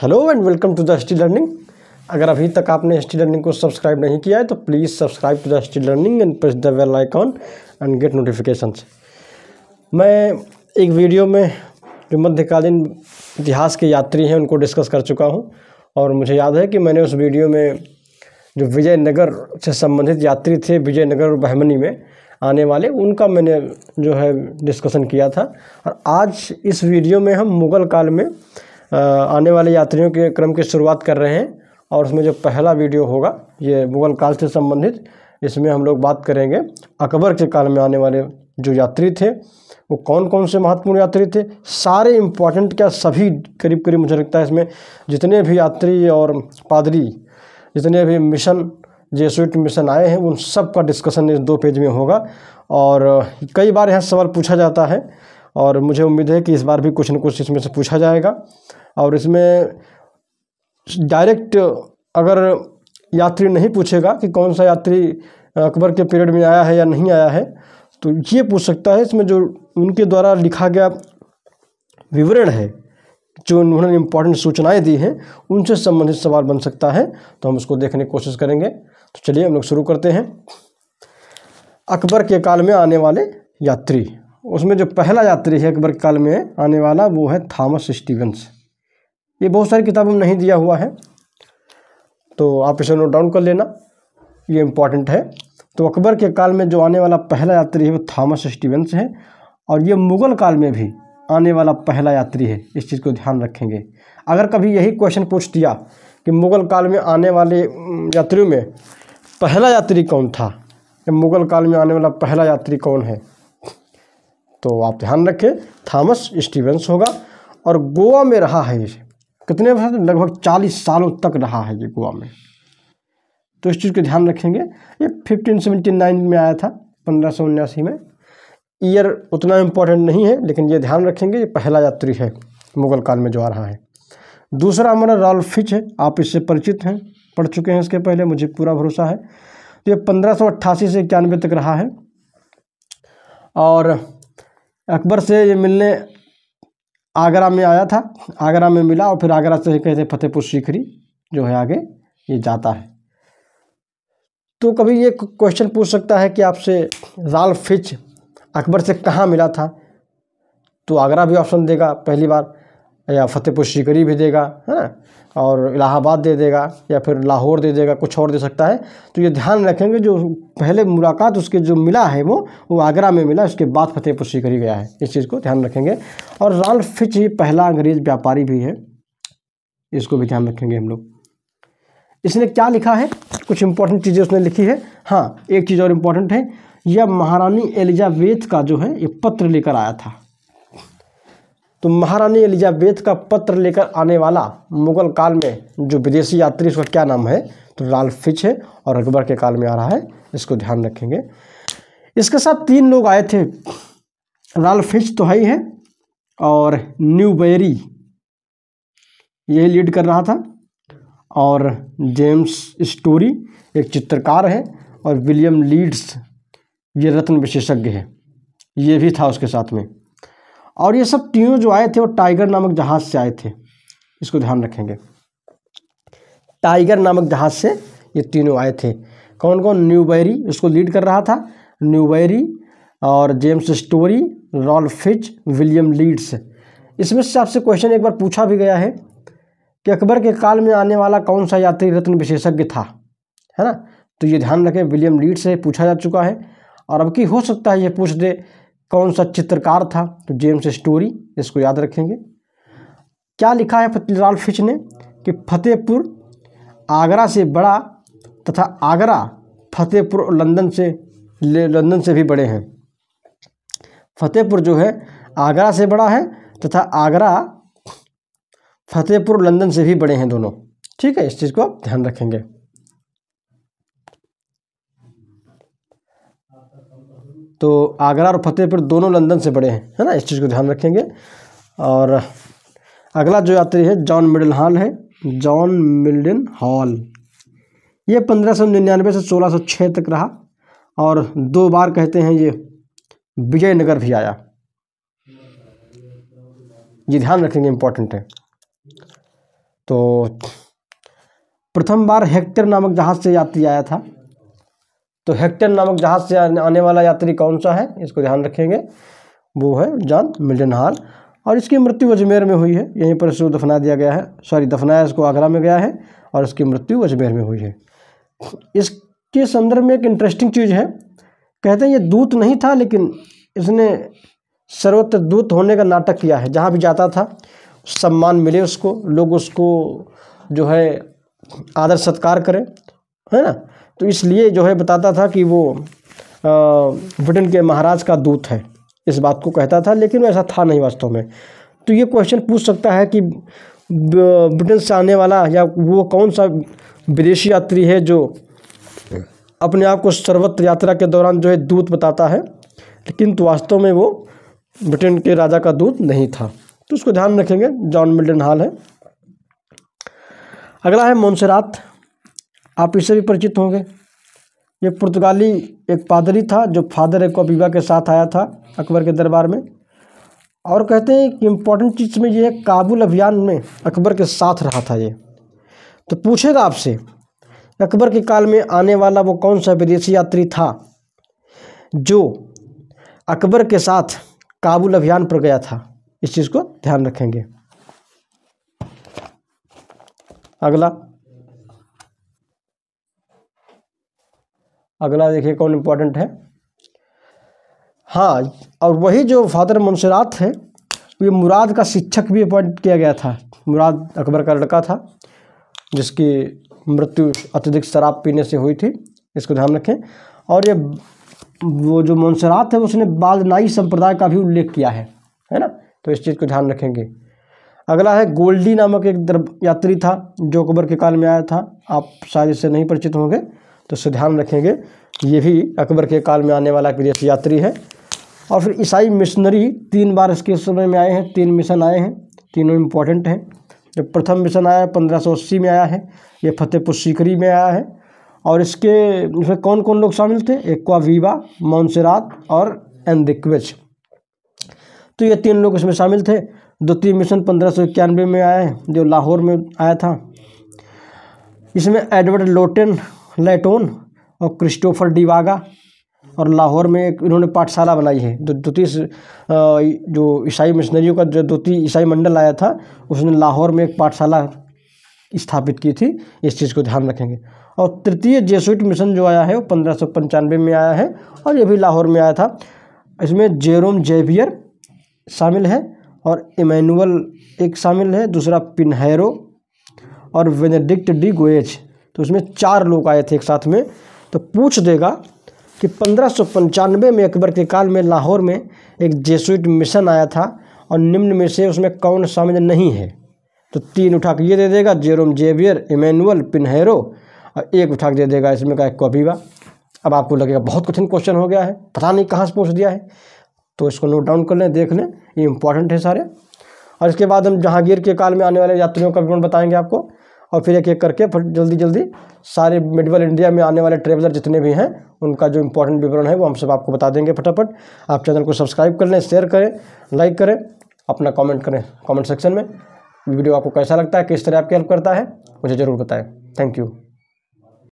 hello and welcome to the steel learning अगर अभी तक आपने स्टील लर्निंग को सब्सक्राइब नहीं किया है तो please subscribe to the steel learning and press the bell icon and get notification मैं एक वीडियो में जो मध्यकालीन इतिहास के यात्री हैं उनको डिस्कस कर चुका हूं और मुझे याद है कि मैंने उस वीडियो में जो विजयनगर से संबंधित यात्री थे विजयनगर और बहमनी में आने वाले उनका मैंने जो है डिस्कशन किया था और आज इस वीडियो में हम मुग़ल काल में आने वाले यात्रियों के क्रम की शुरुआत कर रहे हैं और उसमें जो पहला वीडियो होगा ये मुगल काल से संबंधित इसमें हम लोग बात करेंगे अकबर के काल में आने वाले जो यात्री थे वो कौन कौन से महत्वपूर्ण यात्री थे सारे इम्पॉर्टेंट क्या सभी करीब करीब मुझे लगता है इसमें जितने भी यात्री और पादरी जितने भी मिशन जेसुइट मिशन आए हैं उन सब का डिस्कशन इस दो पेज में होगा और कई बार यहाँ सवाल पूछा जाता है और मुझे उम्मीद है कि इस बार भी कुछ न कुछ इसमें से पूछा जाएगा और इसमें डायरेक्ट अगर यात्री नहीं पूछेगा कि कौन सा यात्री अकबर के पीरियड में आया है या नहीं आया है तो ये पूछ सकता है इसमें जो उनके द्वारा लिखा गया विवरण है जो उन्होंने इम्पोर्टेंट सूचनाएं दी हैं उनसे संबंधित सवाल बन सकता है तो हम उसको देखने की कोशिश करेंगे तो चलिए हम लोग शुरू करते हैं अकबर के काल में आने वाले यात्री उसमें जो पहला यात्री है अकबर के काल में आने वाला वो है थॉमस स्टीवंस ये बहुत सारी किताबों में नहीं दिया हुआ है तो आप इसे नोट डाउन कर लेना ये इम्पॉर्टेंट है तो अकबर के काल में जो आने वाला पहला यात्री है वो थॉमस स्टीवेंस है और ये मुग़ल काल में भी आने वाला पहला यात्री है इस चीज़ को ध्यान रखेंगे अगर कभी यही क्वेश्चन पूछ दिया कि मुग़ल काल में आने वाले यात्रियों में पहला यात्री कौन था या मुग़ल काल में आने वाला पहला यात्री कौन है तो आप ध्यान रखें थॉमस स्टीवेंस होगा और गोवा में रहा है ये कितने वर्ष लगभग चालीस सालों तक रहा है ये गोवा में तो इस चीज़ को ध्यान रखेंगे ये फिफ्टीन सेवेंटी नाइन में आया था पंद्रह सौ उन्यासी में ईयर उतना इम्पोर्टेंट नहीं है लेकिन ये ध्यान रखेंगे ये पहला यात्री है मुगल काल में जो आ रहा है दूसरा हमारा रॉल्फ फिच है आप इससे परिचित हैं पढ़ चुके हैं इसके पहले मुझे पूरा भरोसा है तो ये पंद्रह से इक्यानवे तक रहा है और अकबर से ये मिलने आगरा में आया था आगरा में मिला और फिर आगरा से कहते फतेहपुर सीकरी जो है आगे ये जाता है तो कभी ये क्वेश्चन पूछ सकता है कि आपसे राल फिच अकबर से कहाँ मिला था तो आगरा भी ऑप्शन देगा पहली बार या फतेहपुर शिकरी भी देगा है ना और इलाहाबाद दे देगा या फिर लाहौर दे देगा कुछ और दे सकता है तो ये ध्यान रखेंगे जो पहले मुलाकात उसके जो मिला है वो वो आगरा में मिला उसके बाद फतेहपुर शिकरी गया है इस चीज़ को ध्यान रखेंगे और राल फिच ही पहला अंग्रेज व्यापारी भी है इसको भी ध्यान रखेंगे हम लोग इसने क्या लिखा है कुछ इंपॉर्टेंट चीज़ें उसने लिखी है हाँ एक चीज़ और इम्पॉर्टेंट है यह महारानी एलिजाबेथ का जो है ये पत्र लेकर आया था तो महारानी एलिजाबेथ का पत्र लेकर आने वाला मुगल काल में जो विदेशी यात्री उसका क्या नाम है तो लाल फिच है और अकबर के काल में आ रहा है इसको ध्यान रखेंगे इसके साथ तीन लोग आए थे लाल फिच तो है ही है और न्यू बेरी यही लीड कर रहा था और जेम्स स्टोरी एक चित्रकार है और विलियम लीड्स ये रत्न विशेषज्ञ है ये भी था उसके साथ में और ये सब तीनों जो आए थे वो टाइगर नामक जहाज़ से आए थे इसको ध्यान रखेंगे टाइगर नामक जहाज़ से ये तीनों आए थे कौन कौन न्यूबेरी इसको लीड कर रहा था न्यूबेरी और James Story Ralph Fitch William Leeds इसमें से आपसे क्वेश्चन एक बार पूछा भी गया है कि अकबर के काल में आने वाला कौन सा यात्री रत्न विशेषज्ञ था है ना तो ये ध्यान रखें विलियम लीड से पूछा जा चुका है और अब की हो सकता है ये पूछ दे कौन सा चित्रकार था तो जेम्स स्टोरी इसको याद रखेंगे क्या लिखा है पृथ्वीलाल फिच ने कि फतेहपुर आगरा से बड़ा तथा आगरा फतेहपुर और लंदन से लंदन से भी बड़े हैं फतेहपुर जो है आगरा से बड़ा है तथा आगरा फतेहपुर लंदन से भी बड़े हैं दोनों ठीक है इस चीज़ को आप ध्यान रखेंगे तो आगरा और फतेहपुर दोनों लंदन से बड़े हैं है ना इस चीज़ को ध्यान रखेंगे और अगला जो यात्री है जॉन मिडल हॉल है जॉन मिल्डन हॉल ये पंद्रह सौ निन्यानवे से सोलह सौ छः तक रहा और दो बार कहते हैं ये विजयनगर भी आया ये ध्यान रखेंगे इम्पोर्टेंट है तो प्रथम बार हेक्टर नामक जहाज़ से यात्री आया था तो हेक्टर नामक जहाज से आने वाला यात्री कौन सा है इसको ध्यान रखेंगे वो है जॉन मिल्टन हाल और इसकी मृत्यु अजमेर में हुई है यहीं पर इसको दफना दिया गया है सॉरी दफनाया इसको आगरा में गया है और इसकी मृत्यु अजमेर में हुई है इसके संदर्भ में एक इंटरेस्टिंग चीज़ है कहते हैं ये दूत नहीं था लेकिन इसने सर्वत्र दूत होने का नाटक किया है जहाँ भी जाता था सम्मान मिले उसको लोग उसको जो है आदर सत्कार करें है ना तो इसलिए जो है बताता था कि वो ब्रिटेन के महाराज का दूत है इस बात को कहता था लेकिन ऐसा था नहीं वास्तव में तो ये क्वेश्चन पूछ सकता है कि ब्रिटेन से आने वाला या वो कौन सा विदेशी यात्री है जो अपने आप को सर्वत्र यात्रा के दौरान जो है दूत बताता है लेकिन तो वास्तव में वो ब्रिटेन के राजा का दूत नहीं था तो उसको ध्यान रखेंगे जॉन मिल्टन हाल है अगला है मोन्सेरात आप इससे भी परिचित होंगे ये पुर्तगाली एक पादरी था जो फादर एक अबीबा के साथ आया था अकबर के दरबार में और कहते हैं कि इम्पोर्टेंट चीज़ में ये है काबुल अभियान में अकबर के साथ रहा था ये तो पूछेगा आपसे अकबर के काल में आने वाला वो कौन सा विदेशी यात्री था जो अकबर के साथ काबुल अभियान पर गया था इस चीज़ को ध्यान रखेंगे अगला अगला देखिए कौन इम्पोर्टेंट है हाँ और वही जो फादर मुंशरात थे ये मुराद का शिक्षक भी अपॉइंट किया गया था मुराद अकबर का लड़का था जिसकी मृत्यु अत्यधिक शराब पीने से हुई थी इसको ध्यान रखें और ये वो जो मुंशरात है उसने बालनाई संप्रदाय का भी उल्लेख किया है है ना तो इस चीज़ को ध्यान रखेंगे अगला है गोल्डी नामक एक यात्री था जो अकबर के काल में आया था आप शायद इससे नहीं परिचित होंगे तो उससे ध्यान रखेंगे ये भी अकबर के काल में आने वाला एक विदेश यात्री है और फिर ईसाई मिशनरी तीन बार इसके समय में आए हैं तीन मिशन आए हैं तीनों इम्पोर्टेंट हैं जब प्रथम मिशन आया पंद्रह सौ अस्सी में आया है ये फतेहपुर सीकरी में आया है और इसके इसमें कौन कौन लोग शामिल थे एक्वा वीवा मौनसरात और एंदिक्वेज तो ये तीन लोग इसमें शामिल थे द्वितीय मिशन पंद्रह सौ इक्यानवे में आया है जो लाहौर में आया था इसमें एडवर्ड लोटेन लेटोन और क्रिस्टोफर डिवागा और लाहौर में एक इन्होंने पाठशाला बनाई है जो द्वितीय जो ईसाई मिशनरियों का जो द्वितीय ईसाई मंडल आया था उसने लाहौर में एक पाठशाला स्थापित की थी इस चीज़ को ध्यान रखेंगे और तृतीय जेसुइट मिशन जो आया है वो पंद्रह में आया है और ये भी लाहौर में आया था इसमें जेरोम जेवियर शामिल है और इमैनुअल एक शामिल है दूसरा पिनहैरो और वेनेडिक्ट डी गोएज तो उसमें चार लोग आए थे एक साथ में तो पूछ देगा कि पंद्रह में अकबर के काल में लाहौर में एक जेसुइट मिशन आया था और निम्न में से उसमें कौन शामिल नहीं है तो तीन उठा के ये दे देगा जेरोम जेवियर इमेनुअल पिनहेरो और एक उठा के दे देगा इसमें का एक कॉपीवा अब आपको लगेगा बहुत कठिन क्वेश्चन हो गया है पता नहीं कहाँ से पूछ दिया है तो इसको नोट डाउन कर लें देख लें ये इंपॉर्टेंट है सारे और इसके बाद हम जहांगीर के काल में आने वाले यात्रियों का विवरण बताएंगे आपको और फिर एक एक करके फिर जल्दी जल्दी सारे मिडवल इंडिया में आने वाले ट्रेवलर जितने भी हैं उनका जो इम्पोर्टेंट विवरण है वो हम सब आपको बता देंगे फटाफट आप चैनल को सब्सक्राइब कर लें शेयर करें लाइक करें अपना कमेंट करें कमेंट सेक्शन में वीडियो आपको कैसा लगता है किस तरह आपकी हेल्प करता है मुझे ज़रूर बताएं थैंक यू